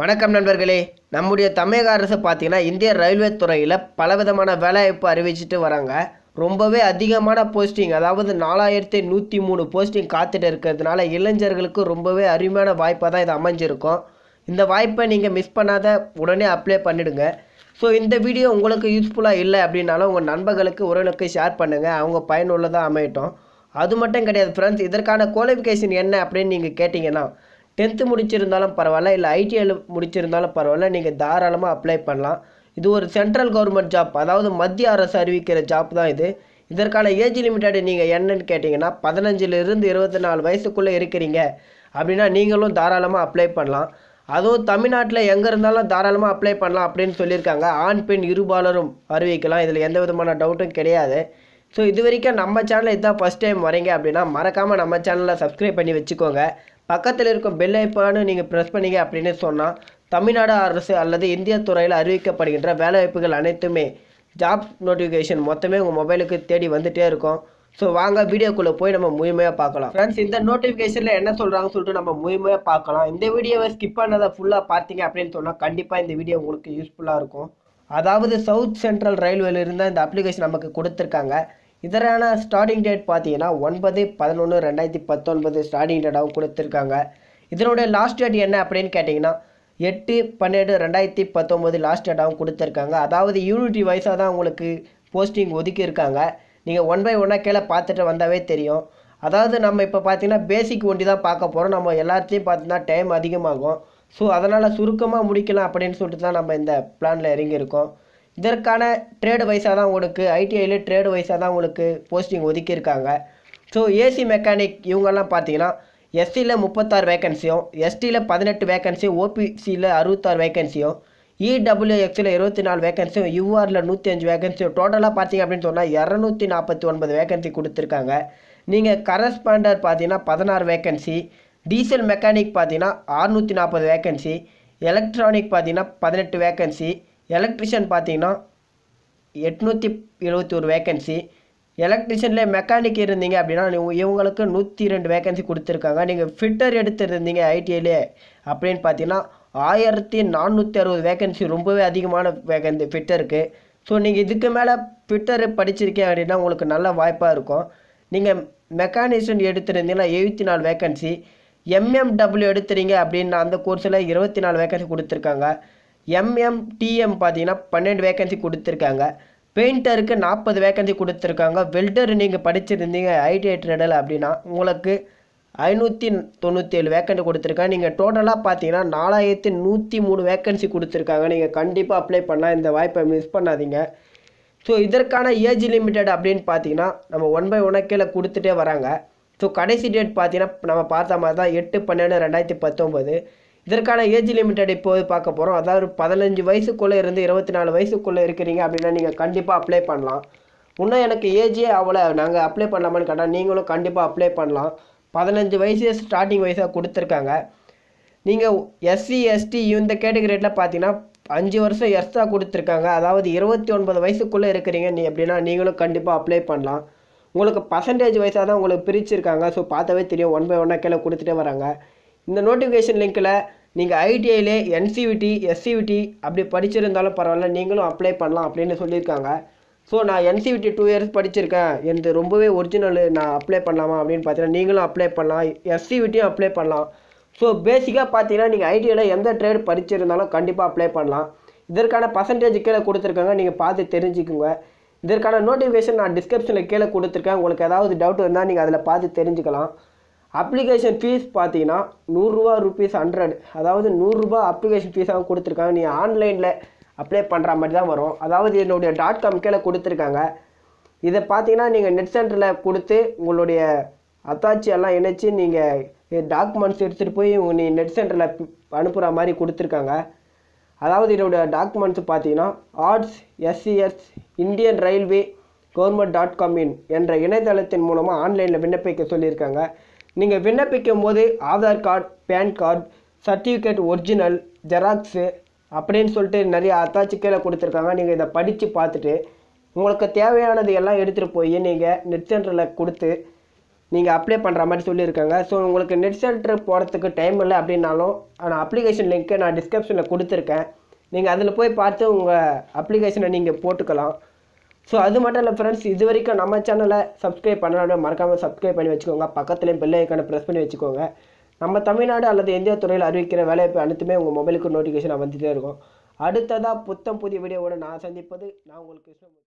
வணக்கம் நண்பர்களே நம்முடைய தமிழக அரசு பார்த்திங்கன்னா இந்திய ரயில்வே துறையில் பலவிதமான வேலைவாய்ப்பு அறிவிச்சிட்டு வராங்க ரொம்பவே அதிகமான போஸ்டிங் அதாவது நாலாயிரத்தி நூற்றி மூணு போஸ்டிங் காத்துட்டு இருக்கிறதுனால இளைஞர்களுக்கு ரொம்பவே அருமையான வாய்ப்பாக தான் இது அமைஞ்சிருக்கும் இந்த வாய்ப்பை நீங்கள் மிஸ் பண்ணாத உடனே அப்ளை பண்ணிவிடுங்க ஸோ இந்த வீடியோ உங்களுக்கு யூஸ்ஃபுல்லாக இல்லை அப்படின்னாலும் உங்கள் நண்பர்களுக்கு உறவினருக்கு ஷேர் பண்ணுங்கள் அவங்க பயனுள்ளதாக அமையட்டும் அது மட்டும் கிடையாது ஃப்ரெண்ட்ஸ் இதற்கான குவாலிஃபிகேஷன் என்ன அப்படின்னு நீங்கள் கேட்டிங்கன்னா டென்த்து முடிச்சிருந்தாலும் பரவாயில்ல இல்லை ஐடிஐயில் முடிச்சிருந்தாலும் பரவாயில்ல நீங்கள் தாராளமாக அப்ளை பண்ணலாம் இது ஒரு சென்ட்ரல் கவர்மெண்ட் ஜாப் அதாவது மத்திய அரசு அறிவிக்கிற ஜாப் தான் இது இதற்கான ஏஜ் லிமிட்டடு நீங்கள் என்னன்னு கேட்டிங்கன்னா பதினஞ்சிலிருந்து இருபத்தி நாலு வயசுக்குள்ளே இருக்கிறீங்க அப்படின்னா நீங்களும் தாராளமாக அப்ளை பண்ணலாம் அதுவும் தமிழ்நாட்டில் எங்கே இருந்தாலும் தாராளமாக அப்ளை பண்ணலாம் அப்படின்னு சொல்லியிருக்காங்க ஆண் பெண் இருபாலரும் அறிவிக்கலாம் இதில் எந்த விதமான டவுட்டும் கிடையாது ஸோ இது வரைக்கும் நம்ம சேனலில் இதுதான் ஃபஸ்ட் டைம் வரீங்க அப்படின்னா மறக்காமல் நம்ம சேனலில் சப்ஸ்கிரைப் பண்ணி வச்சுக்கோங்க பக்கத்தில் இருக்கும் பெல் ஐப்பானு நீங்கள் ப்ரெஸ் பண்ணிங்க அப்படின்னு சொன்னால் தமிழ்நாடு அரசு அல்லது இந்திய துறையில் அறிவிக்கப்படுகின்ற வேலைவாய்ப்புகள் அனைத்துமே ஜாப் நோட்டிஃபிகேஷன் மொத்தமே உங்கள் மொபைலுக்கு தேடி வந்துகிட்டே இருக்கும் ஸோ வாங்க வீடியோக்குள்ளே போய் நம்ம முழுமையாக பார்க்கலாம் ஃப்ரெண்ட்ஸ் இந்த நோட்டிஃபிகேஷனில் என்ன சொல்கிறாங்கன்னு சொல்லிட்டு நம்ம முழுமையாக பார்க்கலாம் இந்த வீடியோவை ஸ்கிப் பண்ணதை ஃபுல்லாக பார்த்தீங்க அப்படின்னு சொன்னால் கண்டிப்பாக இந்த வீடியோ உங்களுக்கு யூஸ்ஃபுல்லாக இருக்கும் அதாவது சவுத் சென்ட்ரல் ரயில்வேலிருந்து இந்த அப்ளிகேஷன் நமக்கு கொடுத்துருக்காங்க இதரான ஸ்டார்டிங் டேட் பார்த்தீங்கன்னா ஒன்பது பதினொன்று ரெண்டாயிரத்தி பத்தொன்பது ஸ்டார்டிங் டேட்டாகவும் கொடுத்துருக்காங்க இதனுடைய லாஸ்ட் டேட் என்ன அப்படின்னு கேட்டிங்கன்னா எட்டு பன்னெண்டு ரெண்டாயிரத்தி பத்தொம்போது லாஸ்ட் டேட்டாகவும் கொடுத்துருக்காங்க அதாவது யூனிட்டி வைஸாக தான் உங்களுக்கு போஸ்டிங் ஒதுக்கியிருக்காங்க நீங்கள் ஒன் பை ஒன்னாக கீழே பார்த்துட்டு வந்தாவே தெரியும் அதாவது நம்ம இப்போ பார்த்தீங்கன்னா பேசிக் ஒண்டி தான் பார்க்க போகிறோம் நம்ம எல்லாத்தையும் பார்த்தீங்கன்னா டைம் அதிகமாகும் ஸோ அதனால் சுருக்கமாக முடிக்கலாம் அப்படின்னு சொல்லிட்டு தான் நம்ம இந்த பிளானில் இறங்கியிருக்கோம் இதற்கான ட்ரேடு வைஸாக தான் உங்களுக்கு ஐடிஐயில் ட்ரேடு வைஸாக தான் உங்களுக்கு போஸ்டிங் ஒதுக்கியிருக்காங்க ஸோ ஏசி மெக்கானிக் இவங்கெல்லாம் பார்த்தீங்கன்னா எஸ்சியில் முப்பத்தாறு வேகன்சியும் எஸ்டியில் பதினெட்டு வேகன்சியும் ஓபிசியில் அறுபத்தாறு வேகன்சியும் இடபிள்யூஎக்ஸில் e இருபத்தி நாலு வேகன்சியும் யூஆரில் நூற்றி அஞ்சு வேகன்சியும் டோட்டலாக பார்த்தீங்க அப்படின்னு சொன்னால் இரநூத்தி நாற்பத்தி ஒன்பது வேகன்சி கொடுத்துருக்காங்க நீங்கள் கரஸ்பாண்டர் பார்த்தீங்கன்னா பதினாறு வேகன்சி டீசல் மெக்கானிக் பார்த்தீங்கன்னா ஆறுநூற்றி நாற்பது வேக்கன்சி எலக்ட்ரானிக் பார்த்தீங்கன்னா பதினெட்டு வேக்கன்சி எலக்ட்ரிஷியன் பார்த்தீங்கன்னா எட்நூற்றி எழுபத்தி ஒரு வேக்கன்சி எலக்ட்ரிஷியனில் மெக்கானிக் இருந்தீங்க அப்படின்னா இவங்களுக்கு நூற்றி ரெண்டு வேக்கன்சி கொடுத்துருக்காங்க நீங்கள் ஃபிட்டர் எடுத்துருந்தீங்க ஐடிஐலே அப்படின்னு பார்த்தீங்கன்னா ஆயிரத்தி நானூற்றி அறுபது வேக்கன்சி ரொம்பவே அதிகமான வேக்கன்சி ஃபிட்டருக்கு ஸோ நீங்கள் இதுக்கு மேலே ஃபிட்டர் படிச்சிருக்கீங்க அப்படின்னா உங்களுக்கு நல்ல வாய்ப்பாக இருக்கும் நீங்கள் மெக்கானிஷன் எடுத்துருந்தீங்கன்னா எழுபத்தி நாலு வேக்கன்சி எம்எம்டபிள்யூ எடுத்துறீங்க அப்படின்னு அந்த கோர்ஸில் இருபத்தி நாலு வேக்கன்சி கொடுத்துருக்காங்க எம்எம்டிஎம் பார்த்தீங்கன்னா பன்னெண்டு வேக்கன்சி கொடுத்துருக்காங்க பெயிண்டருக்கு நாற்பது வேக்கன்சி கொடுத்துருக்காங்க வெல்டர் நீங்கள் படிச்சிருந்தீங்க ஐடிஐ ட்ரெடல் அப்படின்னா உங்களுக்கு ஐநூற்றி தொண்ணூற்றி ஏழு வேக்கன்ட் கொடுத்துருக்காங்க நீங்கள் டோட்டலாக பார்த்தீங்கன்னா நாலாயிரத்தி நூற்றி மூணு வேக்கன்சி கொடுத்துருக்காங்க நீங்கள் கண்டிப்பாக அப்ளை பண்ணால் இந்த வாய்ப்பை மிஸ் பண்ணாதீங்க ஸோ இதற்கான ஏஜ் லிமிட்டட் அப்படின்னு பார்த்தீங்கன்னா நம்ம ஒன் பை ஒன்னாக கீழே கொடுத்துட்டே வராங்க ஸோ கடைசி டேட் பார்த்தீங்கன்னா நம்ம பார்த்த மாதிரி தான் எட்டு பன்னெண்டு ரெண்டாயிரத்தி பத்தொம்போது இதற்கான ஏஜ் லிமிட்டட் இப்போது பார்க்க போகிறோம் அதாவது பதினஞ்சு வயசுக்குள்ளே இருந்து இருபத்தி நாலு வயசுக்குள்ளே இருக்கிறீங்க அப்படின்னா நீங்கள் கண்டிப்பாக அப்ளை பண்ணலாம் இன்னும் எனக்கு ஏஜே அவ்வளோ நாங்கள் அப்ளை பண்ணலாமான்னு கேட்டால் நீங்களும் கண்டிப்பாக அப்ளை பண்ணலாம் பதினஞ்சு வயசு ஸ்டார்டிங் வயசாக கொடுத்துருக்காங்க நீங்கள் எஸ்சி எஸ்டி இந்த கேட்டகரியில் பார்த்தீங்கன்னா அஞ்சு வருஷம் எக்ஸ்ட்ரா கொடுத்துருக்காங்க அதாவது இருபத்தி ஒன்பது வயசுக்குள்ளே இருக்கிறீங்க நீ அப்படின்னா நீங்களும் கண்டிப்பாக அப்ளை பண்ணலாம் உங்களுக்கு பர்சன்டேஜ் வைஸாக தான் உங்களுக்கு பிரிச்சிருக்காங்க ஸோ பார்த்தாவே தெரியும் ஒன் பை ஒன்னாக கீழே கொடுத்துட்டே வராங்க இந்த நோட்டிஃபிகேஷன் லிங்க்கில் நீங்கள் ஐடிஐலே என்சிவிடி எஸ்சிவிடி அப்படி படிச்சிருந்தாலும் பரவாயில்ல நீங்களும் அப்ளை பண்ணலாம் அப்படின்னு சொல்லியிருக்காங்க ஸோ நான் என்சிவிடி டூ இயர்ஸ் படிச்சிருக்கேன் எனக்கு ரொம்பவே ஒரிஜினல் நான் அப்ளை பண்ணலாமா அப்படின்னு பார்த்தீங்கன்னா நீங்களும் அப்ளை பண்ணலாம் எஸ்சிவிட்டியும் அப்ளை பண்ணலாம் ஸோ பேசிக்காக பார்த்தீங்கன்னா நீங்கள் ஐடியில் எந்த ட்ரேட் படிச்சிருந்தாலும் கண்டிப்பாக அப்ளை பண்ணலாம் இதற்கான பர்சன்டேஜ் கீழே கொடுத்துருக்காங்க நீங்கள் பார்த்து தெரிஞ்சுக்குங்க இதற்கான நோட்டிஃபிகேஷன் நான் டிஸ்கிரிப்ஷனில் கீழே கொடுத்துருக்கேன் உங்களுக்கு ஏதாவது டவுட் இருந்தால் நீங்கள் அதில் பார்த்து தெரிஞ்சுக்கலாம் அப்ளிகேஷன் ஃபீஸ் பார்த்தீங்கன்னா நூறுரூவா ருபீஸ் ஹண்ட்ரட் அதாவது நூறுரூபா அப்ளிகேஷன் ஃபீஸாக கொடுத்துருக்காங்க நீங்கள் ஆன்லைனில் அப்ளை பண்ணுற மாதிரி தான் வரும் அதாவது என்னுடைய டாட் காம் கீழே கொடுத்துருக்காங்க இதை பார்த்தீங்கன்னா நீங்கள் நெட் சென்டரில் கொடுத்து உங்களுடைய அத்தாச்சி எல்லாம் இணைச்சி நீங்கள் டாக்குமெண்ட்ஸ் எடுத்துகிட்டு போய் உங்கள் நீ நெட் சென்டரில் அனுப்புகிற மாதிரி கொடுத்துருக்காங்க அதாவது இதோட டாக்குமெண்ட்ஸ் பார்த்தீங்கன்னா ஆர்ட்ஸ் எஸ்சிஎஸ் Indian railway government dot com in என்ற இணையதளத்தின் மூலமாக ஆன்லைனில் விண்ணப்பிக்க சொல்லியிருக்காங்க நீங்கள் விண்ணப்பிக்கும் போது Aadhaar card pan card certificate original xerox அப்படின்னு சொல்லிட்டு நிறைய அத்தாச்சி கீழே கொடுத்துருக்காங்க நீங்கள் இதை படித்து பார்த்துட்டு உங்களுக்கு தேவையானது எல்லாம் எடுத்துகிட்டு போய் நீங்கள் நெட் சென்டரில் கொடுத்து நீங்கள் அப்ளை பண்ணுற மாதிரி சொல்லியிருக்காங்க ஸோ உங்களுக்கு நெட் சென்டர் போகிறதுக்கு டைம் இல்லை அப்படின்னாலும் ஆனால் அப்ளிகேஷன் லிங்க்கை நான் டிஸ்கிரிப்ஷனில் கொடுத்துருக்கேன் நீங்கள் அதில் போய் பார்த்து உங்கள் அப்ளிகேஷனை நீங்கள் போட்டுக்கலாம் ஸோ அது மட்டும் இல்லை ஃப்ரெண்ட்ஸ் இது வரைக்கும் நம்ம சேனலை சப்ஸ்கிரைப் பண்ணலாம் மறக்காமல் சப்ஸ்கிரைப் பண்ணி வச்சுக்கோங்க பக்கத்துலேயும் பெல் ஐக்கான ப்ரெஸ் பண்ணி வச்சுக்கோங்க நம்ம தமிழ்நாடு அல்லது இந்திய துறையில் அறிவிக்கிற வேலைவாய்ப்பு அனைத்துமே உங்கள் மொபைலுக்கு நோட்டிஃபிகேஷன் வந்துகிட்டே இருக்கும் அடுத்ததாக புத்தம் புதிய வீடியோவோட நான் சந்திப்பது நான் உங்களுக்கு